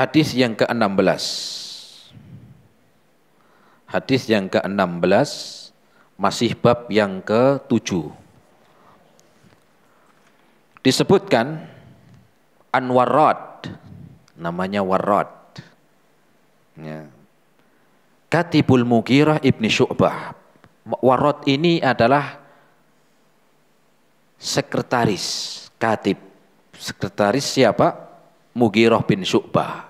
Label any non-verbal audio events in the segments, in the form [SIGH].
Hadis yang ke-16. Hadis yang ke-16 masih bab yang ke-7. Disebutkan Anwarad namanya Warad. Ya. Katibul Mugirah Ibni Syu'bah. Warad ini adalah sekretaris, katib. Sekretaris siapa? Mugirah bin Syu'bah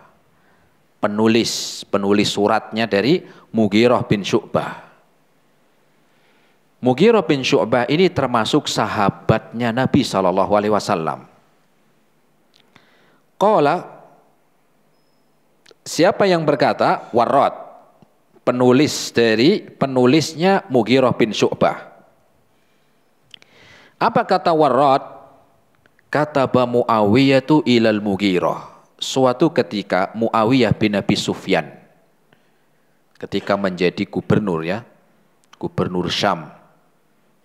penulis penulis suratnya dari Mugiroh bin Syu'bah. Mugiroh bin Syu'bah ini termasuk sahabatnya Nabi Shallallahu alaihi wasallam. Kola Siapa yang berkata Warad penulis dari penulisnya Mugiroh bin Syu'bah. Apa kata Warad? Kata Muawiyah itu ilal Mugiroh suatu ketika Muawiyah bin Abi Sufyan ketika menjadi gubernur ya, gubernur Syam.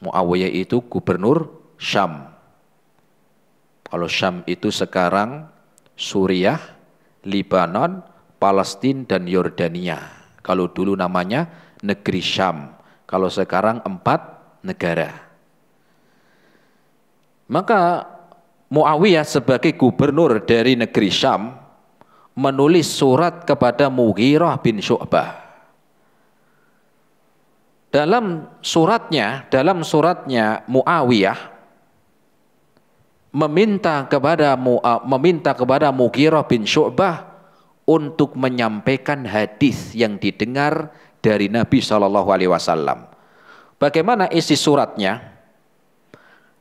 Muawiyah itu gubernur Syam. Kalau Syam itu sekarang Suriah, Lebanon, Palestine dan Yordania. Kalau dulu namanya negeri Syam, kalau sekarang empat negara. Maka Muawiyah sebagai gubernur dari negeri Syam menulis surat kepada Mughirah bin Syu'bah. Dalam suratnya, dalam suratnya Muawiyah meminta kepada meminta kepada Mughirah bin Syu'bah untuk menyampaikan hadis yang didengar dari Nabi Shallallahu alaihi wasallam. Bagaimana isi suratnya?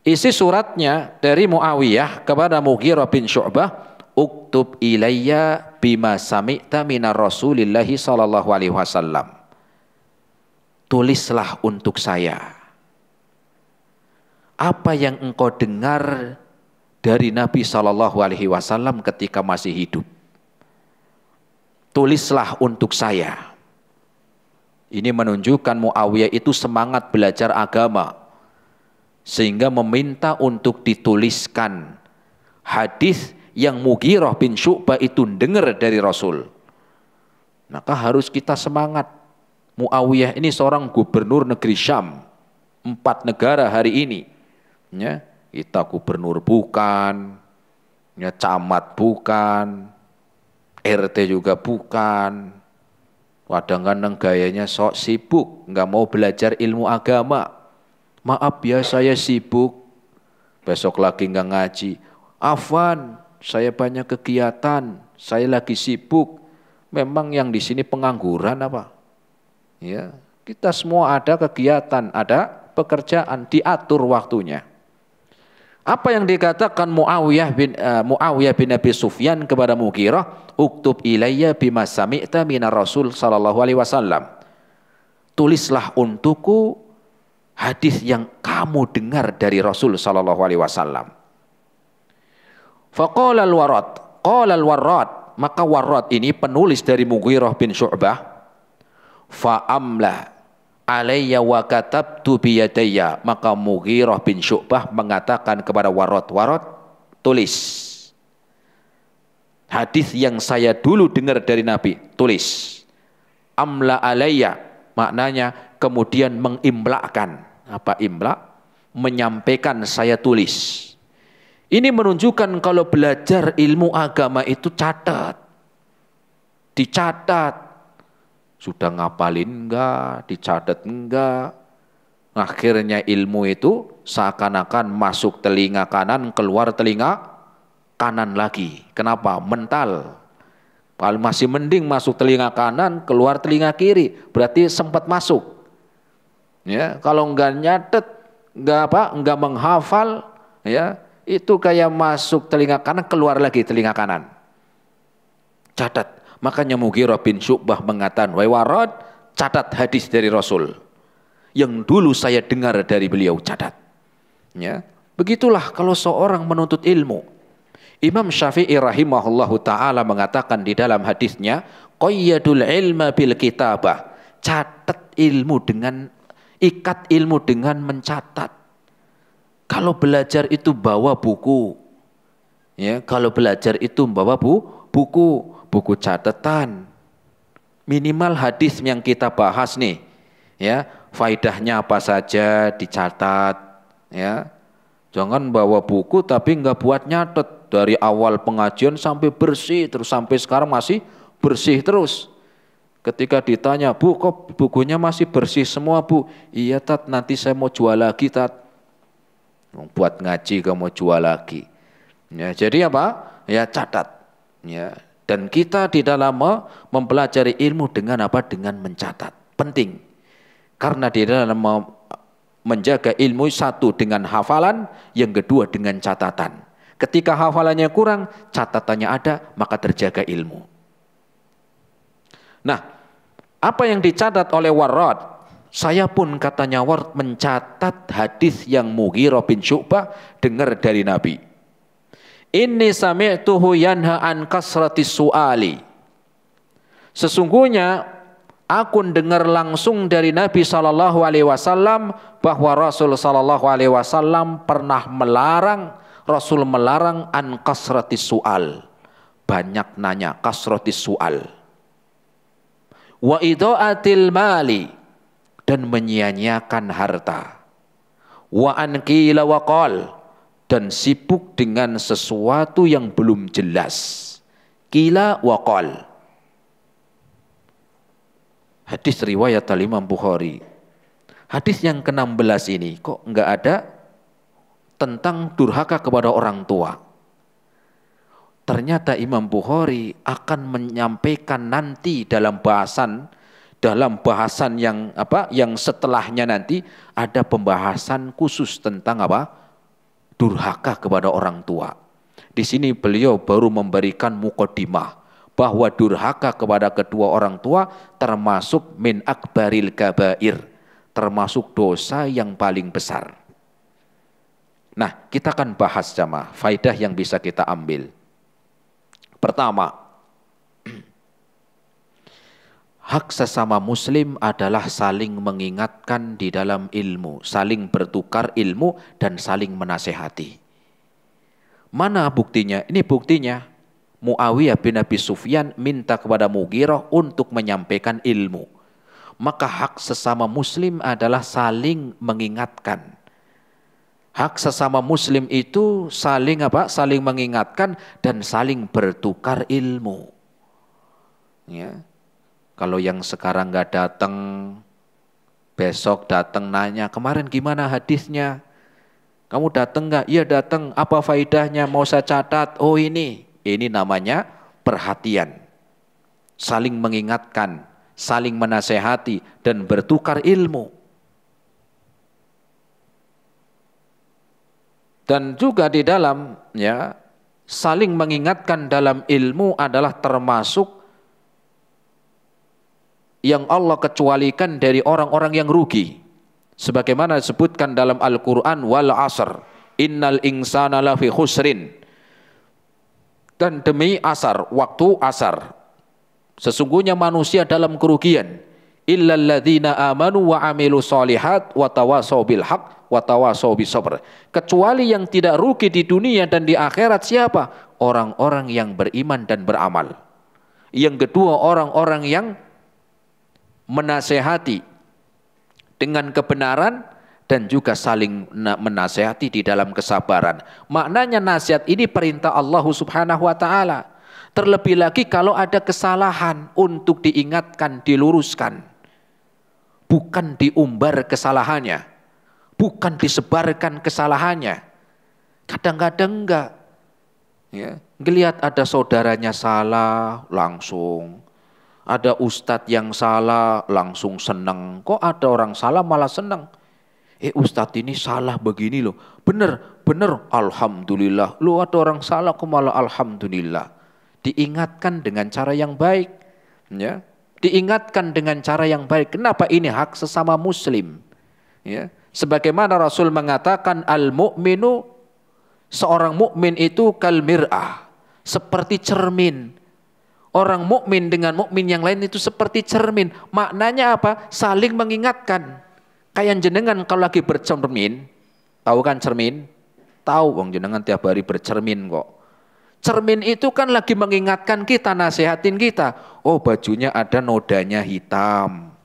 Isi suratnya dari Muawiyah kepada Mughirah bin Syu'bah, "Uktub ilayya bima sami'ta minar Rasulillah sallallahu alaihi wasallam." Tulislah untuk saya apa yang engkau dengar dari Nabi Shallallahu Alaihi Wasallam ketika masih hidup. Tulislah untuk saya. Ini menunjukkan Muawiyah itu semangat belajar agama, sehingga meminta untuk dituliskan hadis yang Mughirah bin Syu'bah itu dengar dari Rasul. Maka harus kita semangat. Muawiyah ini seorang gubernur negeri Syam. Empat negara hari ini. Ya, kita gubernur bukan, ya, camat bukan, RT juga bukan. Kadang-kadang gayanya sok sibuk, nggak mau belajar ilmu agama Maaf ya saya sibuk. Besok lagi nggak ngaji. Afan, saya banyak kegiatan. Saya lagi sibuk. Memang yang di sini pengangguran apa? Ya, kita semua ada kegiatan, ada pekerjaan, diatur waktunya. Apa yang dikatakan Muawiyah bin uh, Muawiyah bin Abi Sufyan kepada Mughirah, "Uktub ilayya bima sami'ta minar Rasul sallallahu alaihi wasallam." Tulislah untukku hadis yang kamu dengar dari Rasul Shallallahu Alaihi Wasallam. Fakolal warot, warad warot, maka warot ini penulis dari Mughirah bin Syu'bah fa'amla alayya wa katabtu biyadayya maka Mughirah bin Syu'bah mengatakan kepada warot, warot tulis hadis yang saya dulu dengar dari Nabi tulis amla alayya Maknanya kemudian mengimlakkan. Apa imlak? Menyampaikan saya tulis. Ini menunjukkan kalau belajar ilmu agama itu catat. Dicatat. Sudah ngapalin enggak, dicatat enggak. Akhirnya ilmu itu seakan-akan masuk telinga kanan, keluar telinga kanan lagi. Kenapa? Mental. Paling masih mending masuk telinga kanan, keluar telinga kiri, berarti sempat masuk. Ya, kalau enggak nyatet, enggak apa, enggak menghafal, ya, itu kayak masuk telinga kanan, keluar lagi telinga kanan. Catat. Makanya Mughirah bin Syu'bah mengatakan, warad catat hadis dari Rasul." Yang dulu saya dengar dari beliau catat. Ya. Begitulah kalau seorang menuntut ilmu, Imam Syafi'i rahimahullahu taala mengatakan di dalam hadisnya, qayyadul ilma bil kitabah. Catat ilmu dengan ikat ilmu dengan mencatat. Kalau belajar itu bawa buku. Ya, kalau belajar itu bawa bu, buku, buku catatan. Minimal hadis yang kita bahas nih. Ya, faidahnya apa saja dicatat, ya. Jangan bawa buku tapi nggak buat nyatet dari awal pengajian sampai bersih terus sampai sekarang masih bersih terus. Ketika ditanya, "Bu, kok bukunya masih bersih semua, Bu?" "Iya, Tat, nanti saya mau jual lagi, Tat." Buat ngaji kamu jual lagi. Ya, jadi apa? Ya catat. Ya, dan kita di dalam mempelajari ilmu dengan apa? Dengan mencatat. Penting. Karena di dalam menjaga ilmu satu dengan hafalan, yang kedua dengan catatan. Ketika hafalannya kurang, catatannya ada, maka terjaga ilmu. Nah, apa yang dicatat oleh Warad? Saya pun katanya Warad mencatat hadis yang mugi robin Syu'bah dengar dari Nabi. ini sami'tuhu yanha an kasrati su'ali. Sesungguhnya aku dengar langsung dari Nabi Shallallahu Alaihi Wasallam bahwa Rasul Shallallahu Alaihi Wasallam pernah melarang Rasul melarang an kasrati sual. Banyak nanya, kasrati sual. Wa idoatil mali. Dan menyia-nyiakan harta. Wa wa waqal. Dan sibuk dengan sesuatu yang belum jelas. Kila waqal. Hadis riwayat Al Imam Bukhari. Hadis yang ke-16 ini kok enggak ada tentang durhaka kepada orang tua. Ternyata Imam Bukhari akan menyampaikan nanti dalam bahasan dalam bahasan yang apa yang setelahnya nanti ada pembahasan khusus tentang apa durhaka kepada orang tua. Di sini beliau baru memberikan mukodimah bahwa durhaka kepada kedua orang tua termasuk min akbaril kabair, termasuk dosa yang paling besar. Nah, kita akan bahas sama faidah yang bisa kita ambil. Pertama, [CLEARS THROAT] hak sesama muslim adalah saling mengingatkan di dalam ilmu, saling bertukar ilmu dan saling menasehati. Mana buktinya? Ini buktinya. Muawiyah bin Abi Sufyan minta kepada Mughirah untuk menyampaikan ilmu. Maka hak sesama muslim adalah saling mengingatkan hak sesama muslim itu saling apa? Saling mengingatkan dan saling bertukar ilmu. Ya. Kalau yang sekarang nggak datang, besok datang nanya, kemarin gimana hadisnya? Kamu datang nggak? Iya datang. Apa faidahnya? Mau saya catat? Oh ini, ini namanya perhatian. Saling mengingatkan, saling menasehati dan bertukar ilmu. Dan juga di dalam ya saling mengingatkan dalam ilmu adalah termasuk yang Allah kecualikan dari orang-orang yang rugi. Sebagaimana disebutkan dalam Al-Qur'an wal asr innal insana lafi khusrin. Dan demi asar, waktu asar, sesungguhnya manusia dalam kerugian illalladzina amanu wa amilu salihat wa tawasaw bil haq wa tawasau bisabr. Kecuali yang tidak rugi di dunia dan di akhirat siapa? Orang-orang yang beriman dan beramal. Yang kedua orang-orang yang menasehati dengan kebenaran dan juga saling menasehati di dalam kesabaran. Maknanya nasihat ini perintah Allah Subhanahu wa taala. Terlebih lagi kalau ada kesalahan untuk diingatkan, diluruskan bukan diumbar kesalahannya, bukan disebarkan kesalahannya. Kadang-kadang enggak. Ya, ngelihat ada saudaranya salah langsung, ada ustadz yang salah langsung seneng. Kok ada orang salah malah seneng? Eh ustadz ini salah begini loh. Bener, bener. Alhamdulillah. Lu ada orang salah kok malah alhamdulillah. Diingatkan dengan cara yang baik. Ya, diingatkan dengan cara yang baik. Kenapa ini hak sesama muslim? Ya. Sebagaimana Rasul mengatakan al mukminu seorang mukmin itu kal mir'ah, seperti cermin. Orang mukmin dengan mukmin yang lain itu seperti cermin. Maknanya apa? Saling mengingatkan. Kayak jenengan kalau lagi bercermin, tahu kan cermin? Tahu wong jenengan tiap hari bercermin kok. Cermin itu kan lagi mengingatkan kita, nasihatin kita. Oh bajunya ada nodanya hitam.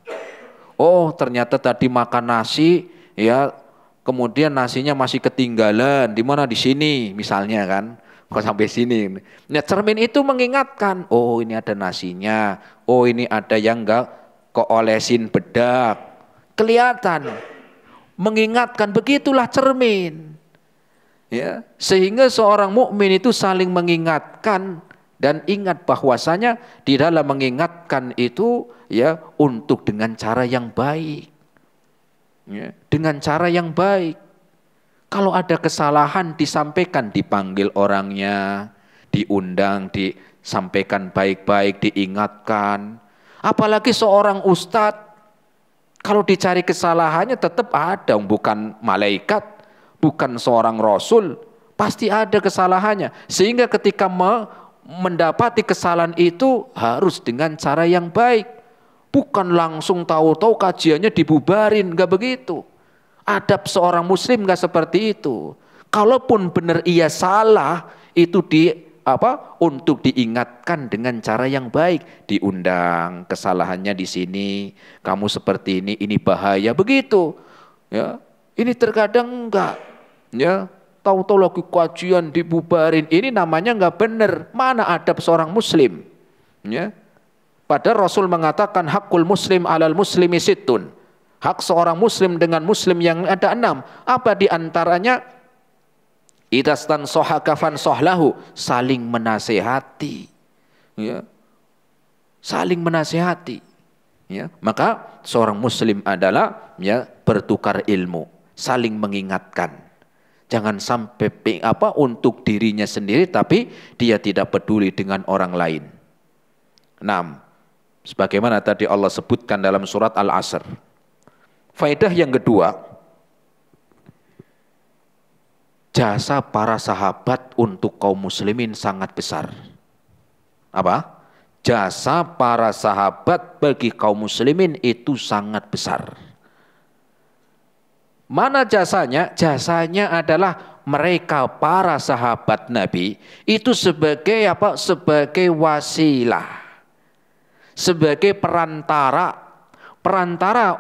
Oh ternyata tadi makan nasi ya kemudian nasinya masih ketinggalan di mana di sini misalnya kan kok sampai sini. Nah, cermin itu mengingatkan, oh ini ada nasinya, oh ini ada yang enggak keolesin bedak. Kelihatan mengingatkan begitulah cermin. Ya, sehingga seorang mukmin itu saling mengingatkan dan ingat bahwasanya di dalam mengingatkan itu ya untuk dengan cara yang baik. Ya, dengan cara yang baik. Kalau ada kesalahan disampaikan dipanggil orangnya, diundang, disampaikan baik-baik, diingatkan. Apalagi seorang ustadz, kalau dicari kesalahannya tetap ada, bukan malaikat bukan seorang rasul, pasti ada kesalahannya. Sehingga ketika mendapati kesalahan itu harus dengan cara yang baik. Bukan langsung tahu-tahu kajiannya dibubarin, enggak begitu. Adab seorang muslim enggak seperti itu. Kalaupun benar ia salah, itu di apa untuk diingatkan dengan cara yang baik diundang kesalahannya di sini kamu seperti ini ini bahaya begitu ya ini terkadang enggak. Ya, tahu-tahu lagi kajian dibubarin. Ini namanya enggak benar. Mana ada seorang muslim? Ya. Padahal Rasul mengatakan hakul muslim alal muslimi situn. Hak seorang muslim dengan muslim yang ada enam. Apa di antaranya? Idastan sohakafan sohlahu. Saling menasehati. Ya. Saling menasehati. Ya. Maka seorang muslim adalah ya, bertukar ilmu saling mengingatkan. Jangan sampai apa untuk dirinya sendiri tapi dia tidak peduli dengan orang lain. 6. Sebagaimana tadi Allah sebutkan dalam surat Al-Asr. Faedah yang kedua, jasa para sahabat untuk kaum muslimin sangat besar. Apa? Jasa para sahabat bagi kaum muslimin itu sangat besar. Mana jasanya? Jasanya adalah mereka para sahabat Nabi itu sebagai apa? Sebagai wasilah. Sebagai perantara. Perantara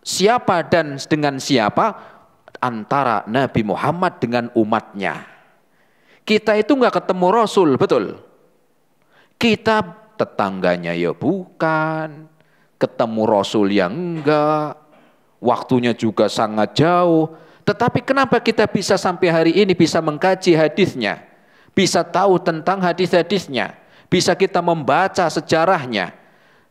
siapa dan dengan siapa? Antara Nabi Muhammad dengan umatnya. Kita itu nggak ketemu Rasul, betul? Kita tetangganya ya bukan, ketemu Rasul yang enggak, waktunya juga sangat jauh. Tetapi kenapa kita bisa sampai hari ini bisa mengkaji hadisnya, bisa tahu tentang hadis-hadisnya, bisa kita membaca sejarahnya.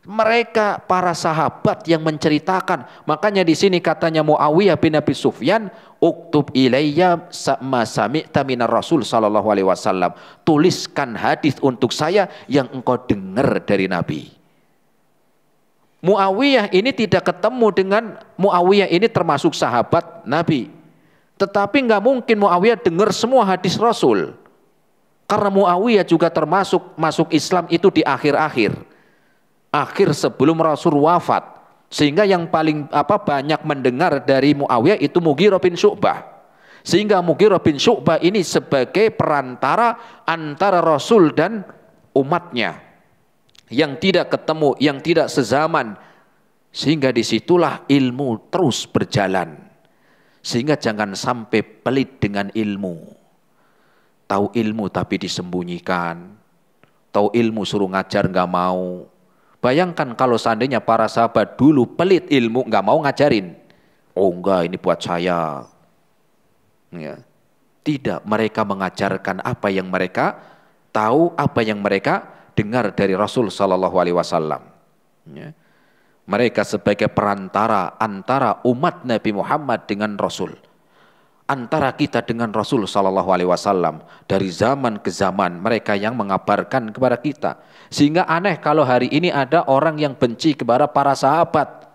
Mereka para sahabat yang menceritakan. Makanya di sini katanya Muawiyah bin Abi Sufyan, "Uktub ilayya sama sami'ta minar Rasul sallallahu alaihi wasallam." Tuliskan hadis untuk saya yang engkau dengar dari Nabi. Muawiyah ini tidak ketemu dengan Muawiyah ini termasuk sahabat Nabi. Tetapi nggak mungkin Muawiyah dengar semua hadis Rasul. Karena Muawiyah juga termasuk masuk Islam itu di akhir-akhir. Akhir sebelum Rasul wafat. Sehingga yang paling apa banyak mendengar dari Muawiyah itu Mughirah bin Syu'bah. Sehingga Mughirah bin Syu'bah ini sebagai perantara antara Rasul dan umatnya yang tidak ketemu, yang tidak sezaman. Sehingga disitulah ilmu terus berjalan. Sehingga jangan sampai pelit dengan ilmu. Tahu ilmu tapi disembunyikan. Tahu ilmu suruh ngajar nggak mau. Bayangkan kalau seandainya para sahabat dulu pelit ilmu nggak mau ngajarin. Oh enggak ini buat saya. Ya. Tidak mereka mengajarkan apa yang mereka tahu, apa yang mereka dengar dari Rasul Sallallahu Alaihi Wasallam. Ya. Mereka sebagai perantara antara umat Nabi Muhammad dengan Rasul. Antara kita dengan Rasul Sallallahu Alaihi Wasallam dari zaman ke zaman mereka yang mengabarkan kepada kita. Sehingga aneh kalau hari ini ada orang yang benci kepada para sahabat.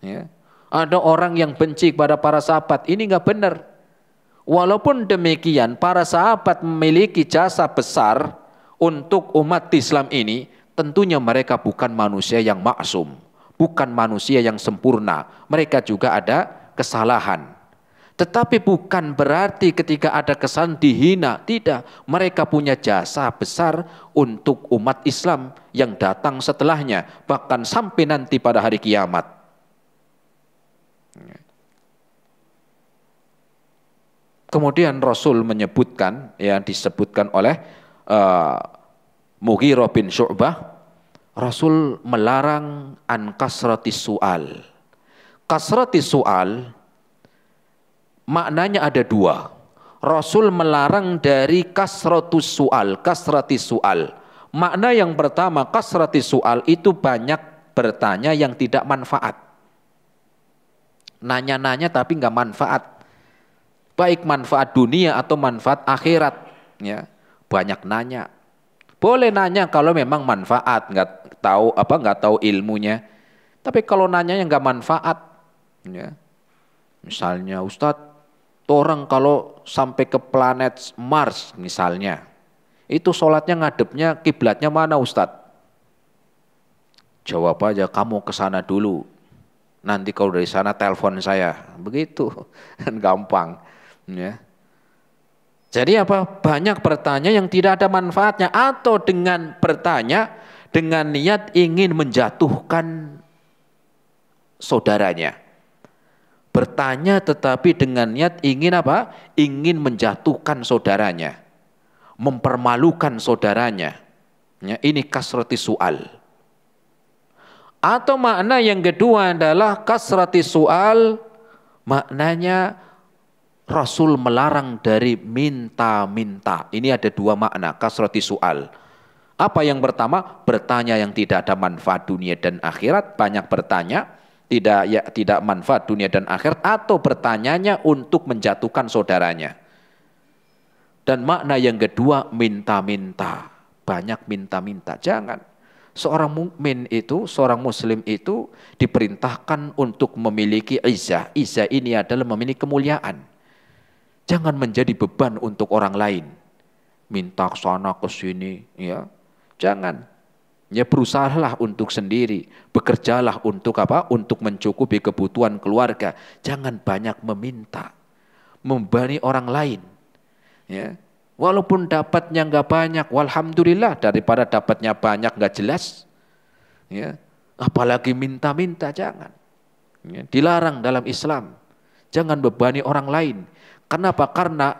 Ya. Ada orang yang benci kepada para sahabat. Ini nggak benar. Walaupun demikian, para sahabat memiliki jasa besar untuk umat Islam ini tentunya mereka bukan manusia yang maksum, bukan manusia yang sempurna. Mereka juga ada kesalahan. Tetapi bukan berarti ketika ada kesan dihina, tidak. Mereka punya jasa besar untuk umat Islam yang datang setelahnya, bahkan sampai nanti pada hari kiamat. Kemudian Rasul menyebutkan yang disebutkan oleh Eh, Mughirah bin Syu'bah, Rasul melarang an kasrati su'al. Kasrati su'al maknanya ada dua. Rasul melarang dari kasratus su'al, kasrati su'al. Makna yang pertama kasrati su'al itu banyak bertanya yang tidak manfaat. Nanya-nanya tapi nggak manfaat. Baik manfaat dunia atau manfaat akhirat. Ya banyak nanya. Boleh nanya kalau memang manfaat, nggak tahu apa nggak tahu ilmunya. Tapi kalau nanya yang nggak manfaat, ya. misalnya ustad orang kalau sampai ke planet Mars misalnya, itu sholatnya ngadepnya kiblatnya mana ustad Jawab aja kamu ke sana dulu. Nanti kalau dari sana telepon saya. Begitu. [LAUGHS] Gampang. Ya. Jadi apa? Banyak bertanya yang tidak ada manfaatnya atau dengan bertanya dengan niat ingin menjatuhkan saudaranya. Bertanya tetapi dengan niat ingin apa? Ingin menjatuhkan saudaranya. Mempermalukan saudaranya. Ya, ini kasrati soal. Atau makna yang kedua adalah kasrati soal maknanya Rasul melarang dari minta-minta. Ini ada dua makna, kasrati soal. Apa yang pertama? Bertanya yang tidak ada manfaat dunia dan akhirat, banyak bertanya, tidak ya tidak manfaat dunia dan akhirat atau bertanyanya untuk menjatuhkan saudaranya. Dan makna yang kedua minta-minta. Banyak minta-minta. Jangan. Seorang mukmin itu, seorang muslim itu diperintahkan untuk memiliki izah. Izah ini adalah memiliki kemuliaan. Jangan menjadi beban untuk orang lain. Minta ke sana ke sini, ya. Jangan. Ya berusahalah untuk sendiri, bekerjalah untuk apa? Untuk mencukupi kebutuhan keluarga. Jangan banyak meminta, membani orang lain. Ya. Walaupun dapatnya nggak banyak, walhamdulillah daripada dapatnya banyak nggak jelas. Ya. Apalagi minta-minta jangan. Ya. Dilarang dalam Islam. Jangan bebani orang lain. Kenapa? Karena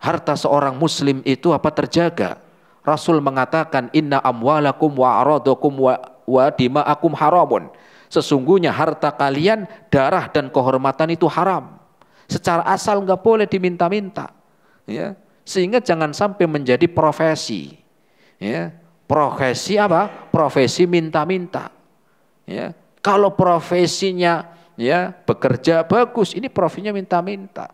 harta seorang muslim itu apa terjaga. Rasul mengatakan inna amwalakum wa aradukum wa, wa dima'akum haramun. Sesungguhnya harta kalian, darah dan kehormatan itu haram. Secara asal nggak boleh diminta-minta. Ya. Sehingga jangan sampai menjadi profesi. Ya. Profesi apa? Profesi minta-minta. Ya. Kalau profesinya ya bekerja bagus, ini profesinya minta-minta.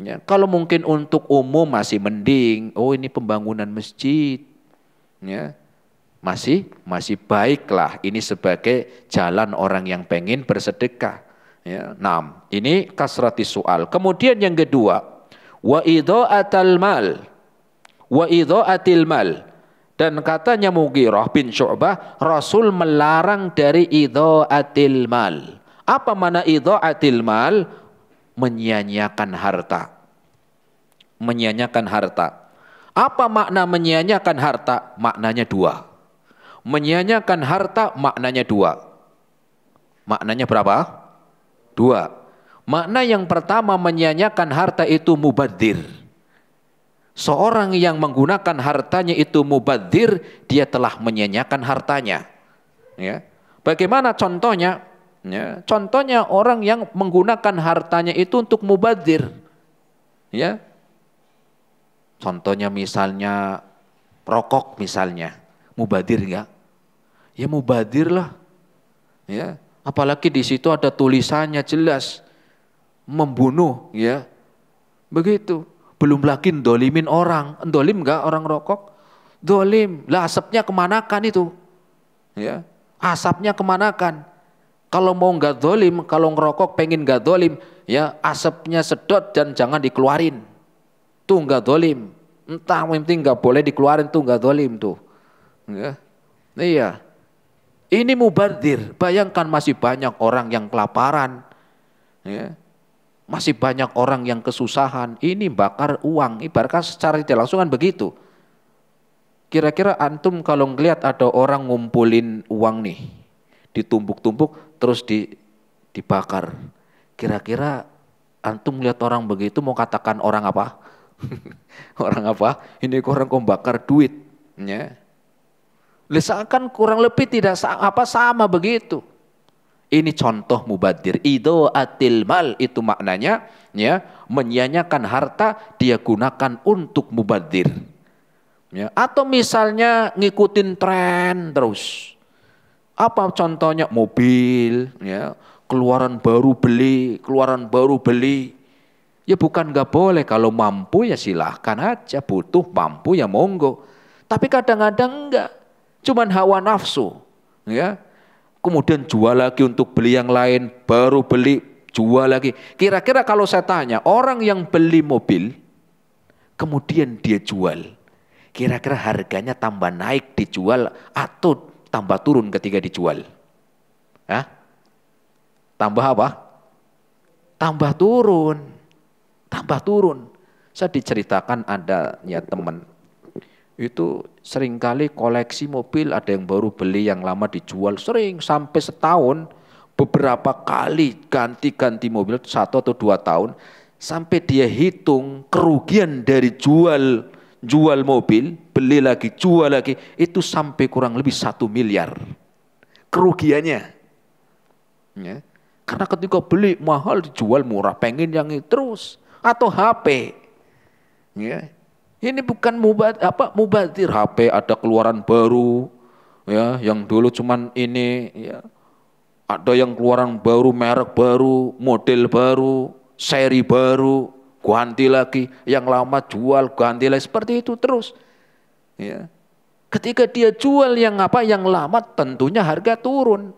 Ya, kalau mungkin untuk umum masih mending, oh ini pembangunan masjid, ya masih masih baiklah ini sebagai jalan orang yang pengen bersedekah. Ya, enam. Ini kasrati soal. Kemudian yang kedua, wa atal mal, wa atil mal. Dan katanya Mughirah bin Syu'bah, Rasul melarang dari atil mal. Apa mana atil mal? menyia harta. menyia harta. Apa makna menyia harta? Maknanya dua. menyia harta maknanya dua. Maknanya berapa? Dua. Makna yang pertama menyia harta itu mubadir. Seorang yang menggunakan hartanya itu mubadir, dia telah menyia hartanya. Ya. Bagaimana contohnya? Ya, contohnya orang yang menggunakan hartanya itu untuk mubadir. Ya. Contohnya misalnya rokok misalnya, mubadir enggak? Ya mubadir lah. Ya, apalagi di situ ada tulisannya jelas membunuh ya. Begitu. Belum lagi dolimin orang. Dolim enggak orang rokok? Dolim. Lah asapnya kemanakan itu? Ya. Asapnya kemanakan? Kalau mau nggak dolim, kalau ngerokok pengen nggak dolim, ya asapnya sedot dan jangan dikeluarin. Tuh nggak dolim. Entah yang penting nggak boleh dikeluarin tuh nggak dolim tuh. Ya. Iya. Ini mubadir. Bayangkan masih banyak orang yang kelaparan. Ya. Masih banyak orang yang kesusahan. Ini bakar uang. Ibaratkan secara tidak langsung kan begitu. Kira-kira antum kalau ngelihat ada orang ngumpulin uang nih ditumpuk-tumpuk terus di, dibakar. Kira-kira antum lihat orang begitu mau katakan orang apa? [LAUGHS] orang apa? Ini orang kok bakar duit, ya. Lisakan kurang lebih tidak apa sama begitu. Ini contoh mubadir. Ido atil mal itu maknanya ya menyanyiakan harta dia gunakan untuk mubadir. Ya, atau misalnya ngikutin tren terus. Apa contohnya? Mobil, ya, keluaran baru beli, keluaran baru beli. Ya bukan nggak boleh, kalau mampu ya silahkan aja, butuh mampu ya monggo. Tapi kadang-kadang enggak, cuman hawa nafsu. ya Kemudian jual lagi untuk beli yang lain, baru beli, jual lagi. Kira-kira kalau saya tanya, orang yang beli mobil, kemudian dia jual, kira-kira harganya tambah naik dijual atau tambah turun ketika dijual. Hah? Ya? Tambah apa? Tambah turun. Tambah turun. Saya diceritakan ada ya teman itu seringkali koleksi mobil ada yang baru beli yang lama dijual sering sampai setahun beberapa kali ganti-ganti mobil satu atau dua tahun sampai dia hitung kerugian dari jual jual mobil beli lagi, jual lagi, itu sampai kurang lebih satu miliar. Kerugiannya. Ya. Karena ketika beli mahal dijual murah, pengen yang itu terus. Atau HP. Ya. Ini bukan mubat, apa mubatir HP ada keluaran baru, ya yang dulu cuman ini, ya. ada yang keluaran baru, merek baru, model baru, seri baru, ganti lagi, yang lama jual, ganti lagi, seperti itu terus. Ya. Ketika dia jual yang apa yang lama tentunya harga turun.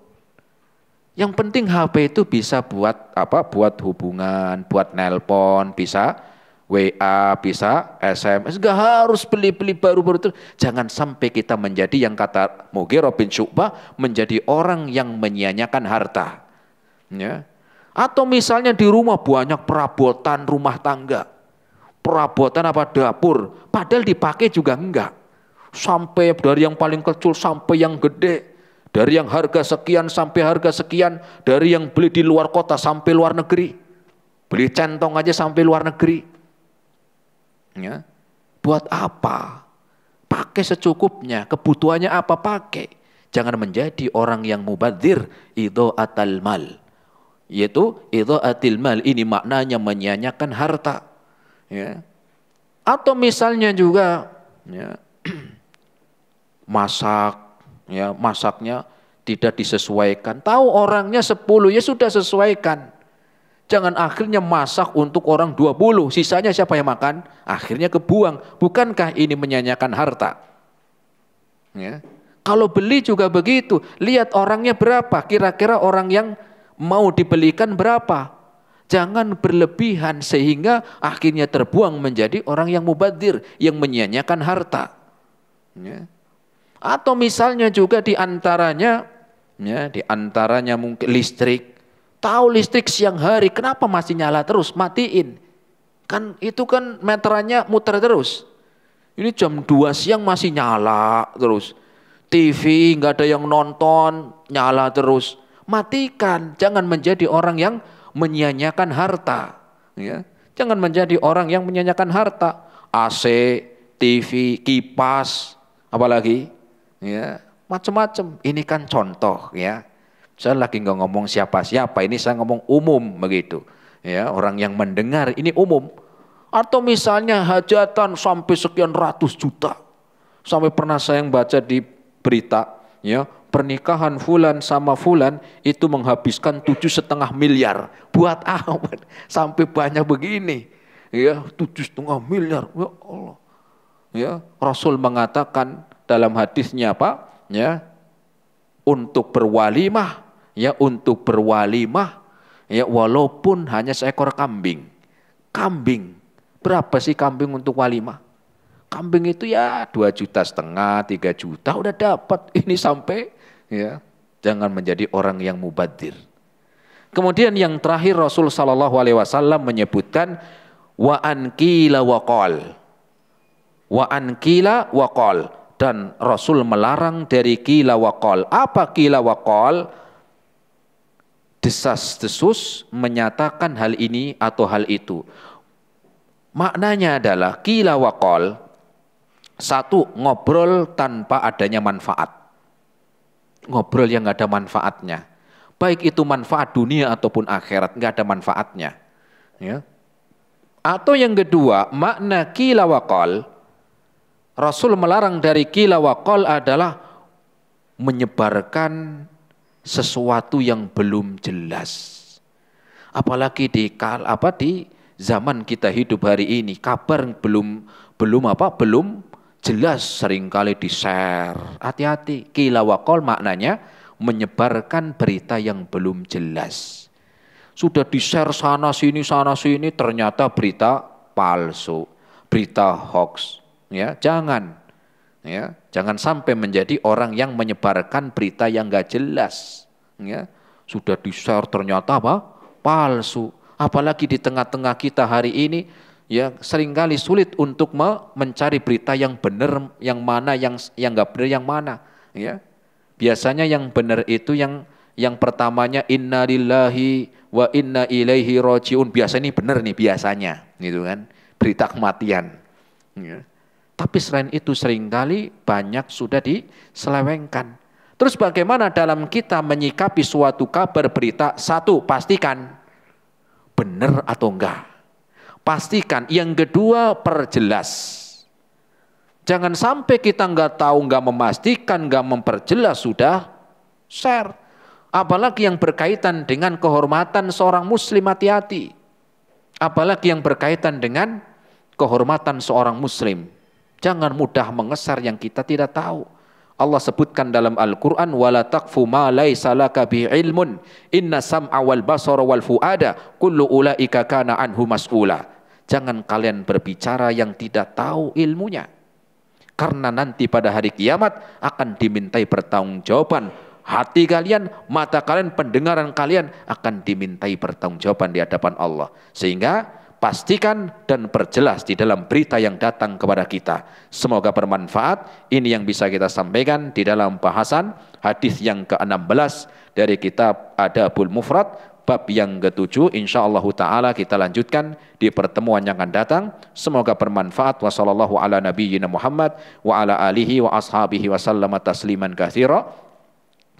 Yang penting HP itu bisa buat apa? Buat hubungan, buat nelpon, bisa WA, bisa SMS. Gak harus beli-beli baru-baru itu. Jangan sampai kita menjadi yang kata Mugi Robin Syukbah menjadi orang yang menyia-nyiakan harta. Ya. Atau misalnya di rumah banyak perabotan rumah tangga. Perabotan apa dapur, padahal dipakai juga enggak. Sampai dari yang paling kecil sampai yang gede. Dari yang harga sekian sampai harga sekian. Dari yang beli di luar kota sampai luar negeri. Beli centong aja sampai luar negeri. Ya. Buat apa? Pakai secukupnya. Kebutuhannya apa pakai. Jangan menjadi orang yang mubadir. itu atal mal yaitu itu atil mal ini maknanya menyanyikan harta ya atau misalnya juga ya masak, ya masaknya tidak disesuaikan. Tahu orangnya 10 ya sudah sesuaikan. Jangan akhirnya masak untuk orang 20, sisanya siapa yang makan? Akhirnya kebuang. Bukankah ini menyanyikan harta? Ya. Kalau beli juga begitu, lihat orangnya berapa, kira-kira orang yang mau dibelikan berapa. Jangan berlebihan sehingga akhirnya terbuang menjadi orang yang mubadir, yang menyanyikan harta. Ya. Atau misalnya juga di antaranya, ya, di antaranya mungkin listrik. Tahu listrik siang hari, kenapa masih nyala terus? Matiin. Kan itu kan meterannya muter terus. Ini jam 2 siang masih nyala terus. TV nggak ada yang nonton, nyala terus. Matikan, jangan menjadi orang yang menyanyiakan harta. Ya. Jangan menjadi orang yang menyanyiakan harta. AC, TV, kipas, apalagi ya macam-macam. Ini kan contoh ya. Saya lagi nggak ngomong siapa-siapa, ini saya ngomong umum begitu. Ya, orang yang mendengar ini umum. Atau misalnya hajatan sampai sekian ratus juta. Sampai pernah saya yang baca di berita, ya, pernikahan fulan sama fulan itu menghabiskan tujuh setengah miliar. Buat apa? [LAUGHS] Sampai banyak begini. Ya, tujuh setengah miliar. Ya Allah. Ya, Rasul mengatakan dalam hadisnya apa ya untuk berwalimah ya untuk berwalimah ya walaupun hanya seekor kambing. Kambing. Berapa sih kambing untuk walimah? Kambing itu ya dua juta setengah, tiga juta udah dapat. [LAUGHS] Ini sampai ya jangan menjadi orang yang mubadir. Kemudian yang terakhir Rasul Shallallahu Alaihi Wasallam menyebutkan wa ankila qal wa ankila qal dan Rasul melarang dari kila wakol. Apa kila wakol? Desas-desus menyatakan hal ini atau hal itu. Maknanya adalah kila wakol, satu ngobrol tanpa adanya manfaat. Ngobrol yang nggak ada manfaatnya. Baik itu manfaat dunia ataupun akhirat, nggak ada manfaatnya. Ya. Atau yang kedua, makna kila wakol, Rasul melarang dari kila kol adalah menyebarkan sesuatu yang belum jelas. Apalagi di kal apa di zaman kita hidup hari ini kabar belum belum apa belum jelas seringkali di share. Hati-hati. Kila kol maknanya menyebarkan berita yang belum jelas. Sudah di share sana sini sana sini ternyata berita palsu, berita hoax, ya jangan ya jangan sampai menjadi orang yang menyebarkan berita yang gak jelas ya sudah di share ternyata apa palsu apalagi di tengah-tengah kita hari ini ya seringkali sulit untuk mencari berita yang benar yang mana yang yang gak benar yang mana ya biasanya yang benar itu yang yang pertamanya innalillahi wa inna ilaihi rojiun biasa ini benar nih biasanya gitu kan berita kematian ya. Tapi selain itu seringkali banyak sudah diselewengkan. Terus bagaimana dalam kita menyikapi suatu kabar berita? Satu, pastikan benar atau enggak. Pastikan. Yang kedua, perjelas. Jangan sampai kita enggak tahu, enggak memastikan, enggak memperjelas sudah share. Apalagi yang berkaitan dengan kehormatan seorang muslim hati-hati. Apalagi yang berkaitan dengan kehormatan seorang muslim. Jangan mudah mengesar yang kita tidak tahu. Allah sebutkan dalam Al-Quran wala taqfu ma laka bi ilmun inna sam'a wal basara wal fuada kullu ulaika kana anhu mas'ula jangan kalian berbicara yang tidak tahu ilmunya karena nanti pada hari kiamat akan dimintai pertanggungjawaban hati kalian, mata kalian, pendengaran kalian akan dimintai pertanggungjawaban di hadapan Allah. Sehingga pastikan dan perjelas di dalam berita yang datang kepada kita. Semoga bermanfaat. Ini yang bisa kita sampaikan di dalam bahasan hadis yang ke-16 dari kitab Adabul Mufrad bab yang ke-7 ketujuh insyaallah taala kita lanjutkan di pertemuan yang akan datang semoga bermanfaat wasallallahu ala wabarakatuh Muhammad wa ala alihi wa ashabihi wasallam tasliman katsira